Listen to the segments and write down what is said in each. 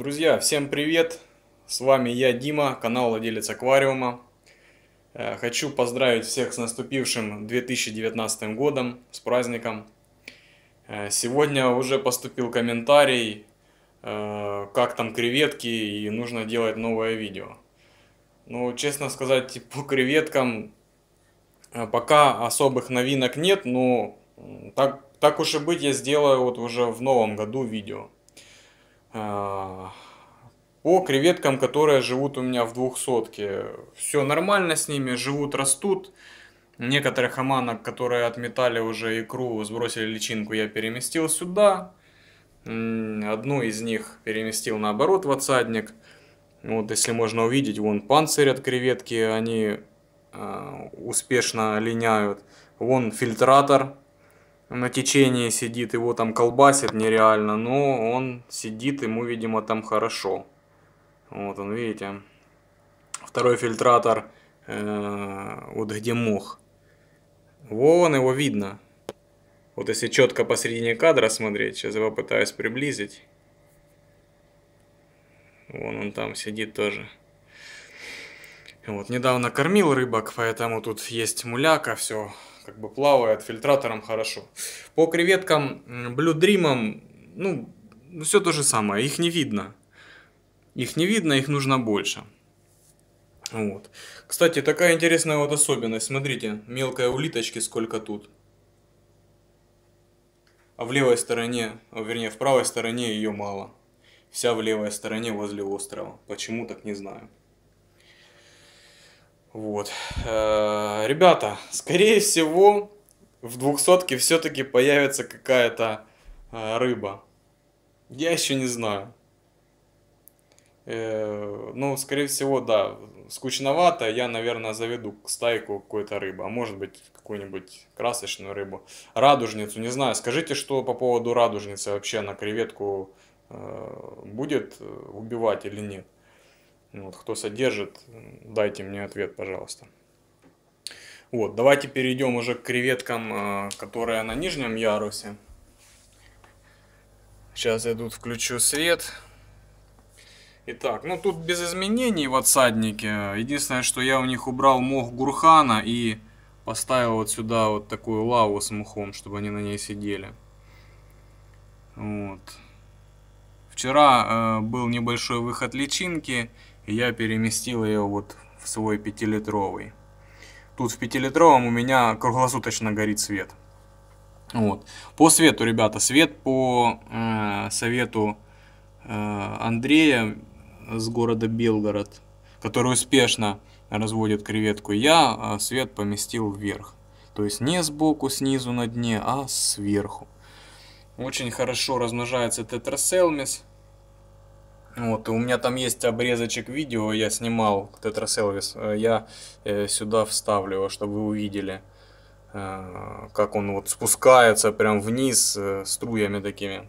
Друзья, всем привет! С вами я, Дима, канал «Владелец аквариума». Э, хочу поздравить всех с наступившим 2019 годом, с праздником. Э, сегодня уже поступил комментарий, э, как там креветки и нужно делать новое видео. Ну, честно сказать, по креветкам пока особых новинок нет, но так, так уж и быть я сделаю вот уже в новом году видео по креветкам, которые живут у меня в двухсотке. Все нормально с ними, живут, растут. Некоторых аманок, которые отметали уже икру, сбросили личинку, я переместил сюда. Одну из них переместил наоборот в отсадник. Вот если можно увидеть, вон панцирь от креветки, они э, успешно линяют. Вон фильтратор на течении сидит, его там колбасит нереально, но он сидит, ему, видимо, там хорошо. Вот он, видите. Второй фильтратор, э, вот где мох. Вон его видно. Вот если четко посередине кадра смотреть, сейчас я пытаюсь приблизить. Вон он там сидит тоже. Вот, недавно кормил рыбок, поэтому тут есть муляка, все как бы плавает фильтратором хорошо. По креветкам Blue ну, ну все то же самое, их не видно. Их не видно, их нужно больше. Вот. Кстати, такая интересная вот особенность. Смотрите, мелкая улиточки сколько тут. А в левой стороне, а, вернее, в правой стороне ее мало. Вся в левой стороне возле острова. Почему, так не знаю. Вот. Э -э, ребята, скорее всего, в двухсотке все-таки появится какая-то э, рыба. Я еще не знаю. Э, ну, скорее всего, да, скучновато. Я, наверное, заведу к стайку какой-то рыбы. А может быть, какую-нибудь красочную рыбу. Радужницу, не знаю. Скажите, что по поводу радужницы вообще на креветку э, будет э, убивать или нет. Ну, вот, кто содержит, дайте мне ответ, пожалуйста. Вот, давайте перейдем уже к креветкам, а, которые на нижнем ярусе. Сейчас я тут включу свет. Итак, ну тут без изменений в отсаднике. Единственное, что я у них убрал мох гурхана и поставил вот сюда вот такую лаву с мухом, чтобы они на ней сидели. Вот. Вчера э, был небольшой выход личинки и я переместил ее вот в свой пятилитровый. Тут в пятилитровом у меня круглосуточно горит свет. Вот. По свету, ребята, свет по э, совету э, Андрея с города Белгород, который успешно разводит креветку, я э, свет поместил вверх. То есть не сбоку, снизу на дне, а сверху. Очень хорошо размножается тетрасселмис. Вот, у меня там есть обрезочек видео, я снимал тетрасервис, э, я э, сюда вставлю его, чтобы вы увидели, э, как он вот спускается прям вниз струями такими.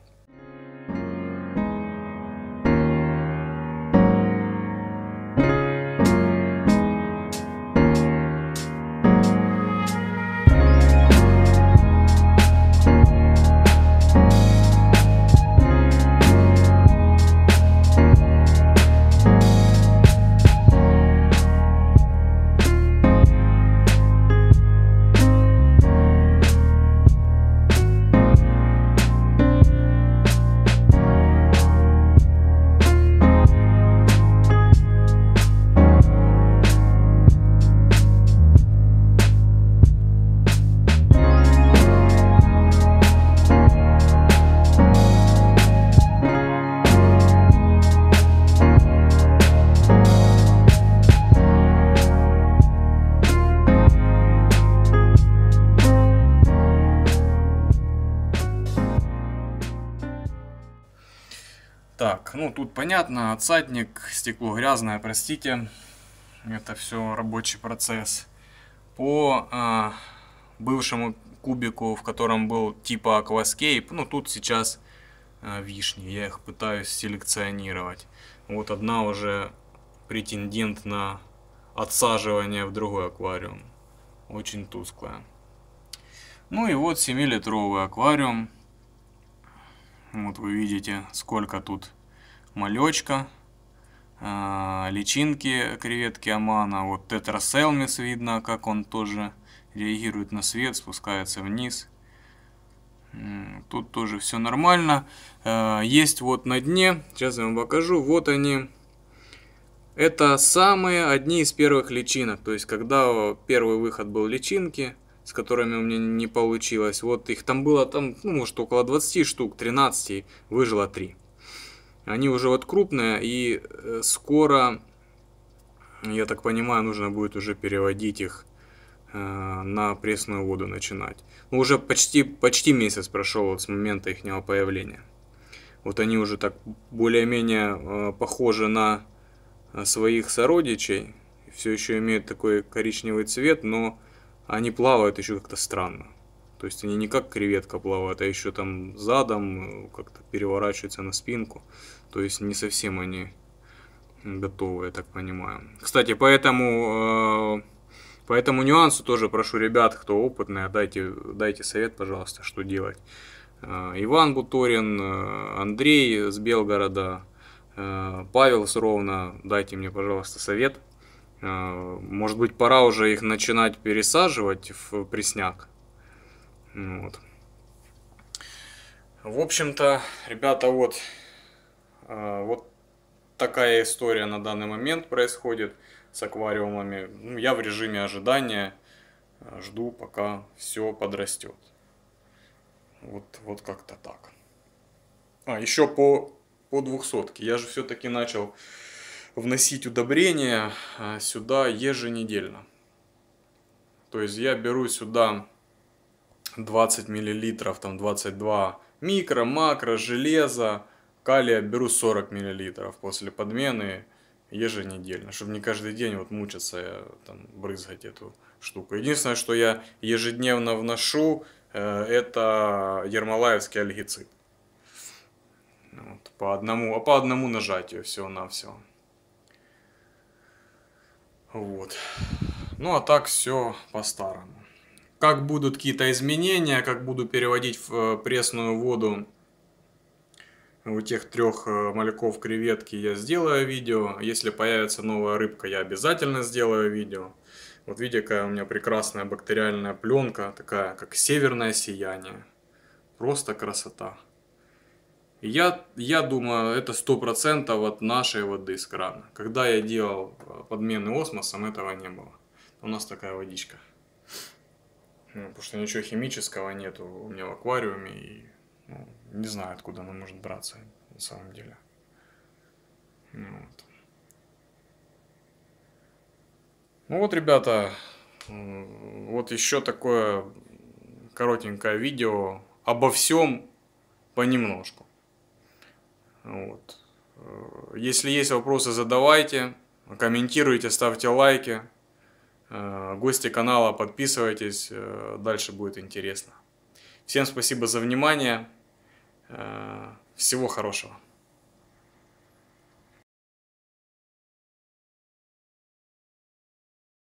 Так, ну тут понятно, отсадник, стекло грязное, простите. Это все рабочий процесс. По э, бывшему кубику, в котором был типа Aquascape, ну тут сейчас э, вишни, я их пытаюсь селекционировать. Вот одна уже претендент на отсаживание в другой аквариум. Очень тусклая. Ну и вот 7-литровый аквариум. Вот вы видите, сколько тут малечка, а, личинки креветки Амана. Вот тетрасселмис видно, как он тоже реагирует на свет, спускается вниз. Тут тоже все нормально. А, есть вот на дне, сейчас я вам покажу, вот они. Это самые одни из первых личинок, то есть когда первый выход был личинки, с которыми у меня не получилось. Вот их там было, там, ну, может, около 20 штук, 13, выжило 3. Они уже вот крупные, и э, скоро, я так понимаю, нужно будет уже переводить их э, на пресную воду начинать. Ну, уже почти, почти месяц прошел вот с момента их появления. Вот они уже так более-менее э, похожи на своих сородичей. Все еще имеют такой коричневый цвет, но а они плавают еще как-то странно. То есть они не как креветка плавают, а еще там задом э, как-то переворачиваются на спинку. То есть не совсем они готовы, я так понимаю. Кстати, поэтому, э, по этому нюансу тоже прошу ребят, кто опытный, дайте, дайте совет, пожалуйста, что делать. Э, Иван Буторин, Андрей с Белгорода, Павел с Ровно, дайте мне, пожалуйста, совет – Э, может быть, пора уже их начинать пересаживать в пресняк. Вот. В общем-то, ребята, вот, э, вот такая история на данный момент происходит с аквариумами. Ну, я в режиме ожидания э, жду, пока все подрастет. Вот, вот как-то так. А, еще по, по двухсотке. Я же все-таки начал вносить удобрения а, сюда еженедельно. То есть я беру сюда 20 миллилитров, там 22 микро, макро, железо, калия беру 40 миллилитров после подмены еженедельно, чтобы не каждый день вот мучиться, э, там, брызгать эту штуку. Единственное, что я ежедневно вношу, э, это ермолаевский альгицид. Вот, по одному, а по одному нажатию все на все. Вот. Ну а так все по-старому. Как будут какие-то изменения, как буду переводить в э, пресную воду у тех трех э, мальков креветки, я сделаю видео. Если появится новая рыбка, я обязательно сделаю видео. Вот видите, какая у меня прекрасная бактериальная пленка, такая как северное сияние. Просто красота. Я, я думаю, это 100% от нашей воды из крана. Когда я делал э, подмены осмосом, этого не было. У нас такая водичка. Ну, потому что ничего химического нету у меня в аквариуме. И, ну, не знаю, откуда она может браться на самом деле. Ну, вот. ну вот, ребята, вот еще такое коротенькое видео обо всем понемножку. Вот. Э, если есть вопросы, задавайте, комментируйте, ставьте лайки. Э, гости канала, подписывайтесь, э, дальше будет интересно. Всем спасибо за внимание, всего хорошего.